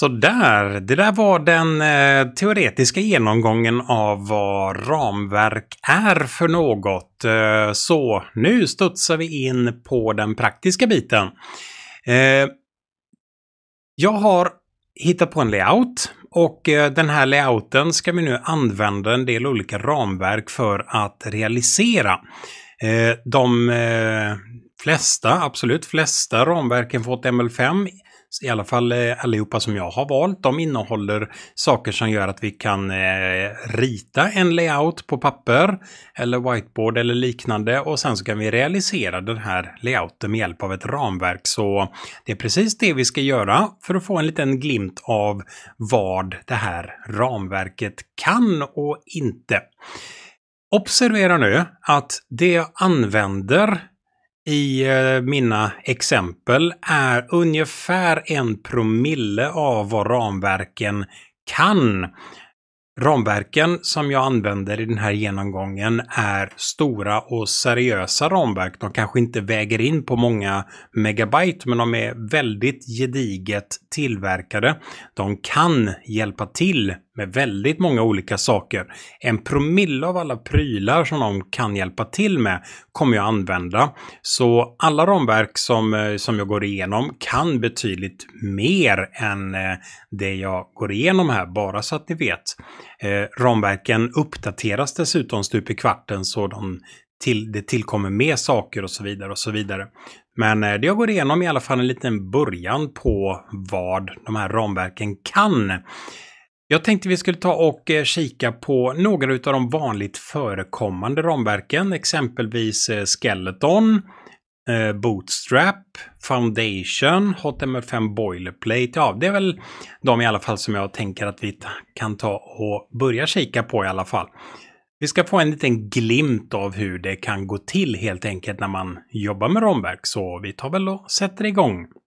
Så där, det där var den eh, teoretiska genomgången av vad ramverk är för något. Eh, så nu studsar vi in på den praktiska biten. Eh, jag har hittat på en layout och eh, den här layouten ska vi nu använda en del olika ramverk för att realisera. Eh, de eh, flesta, absolut flesta ramverken fått ml 5 i alla fall eh, allihopa som jag har valt, de innehåller saker som gör att vi kan eh, rita en layout på papper eller whiteboard eller liknande och sen så kan vi realisera den här layouten med hjälp av ett ramverk. Så det är precis det vi ska göra för att få en liten glimt av vad det här ramverket kan och inte. Observera nu att det jag använder i eh, mina exempel är ungefär en promille av vad ramverken kan. Ramverken som jag använder i den här genomgången är stora och seriösa ramverk. De kanske inte väger in på många megabyte men de är väldigt gediget tillverkade. De kan hjälpa till med väldigt många olika saker. En promille av alla prylar som de kan hjälpa till med kommer jag använda. Så alla ramverk som, eh, som jag går igenom kan betydligt mer än eh, det jag går igenom här, bara så att ni vet. Eh, ramverken uppdateras dessutom stup i kvarten så de till, det tillkommer mer saker och så vidare och så vidare. Men det jag går igenom i alla fall en liten början på vad de här ramverken kan. Jag tänkte vi skulle ta och eh, kika på några av de vanligt förekommande ramverken, exempelvis eh, Skeleton, eh, Bootstrap, Foundation, HTML5 Boilerplate. Ja, det är väl de i alla fall som jag tänker att vi kan ta och börja kika på i alla fall. Vi ska få en liten glimt av hur det kan gå till helt enkelt när man jobbar med ramverk, så vi tar väl och sätter igång.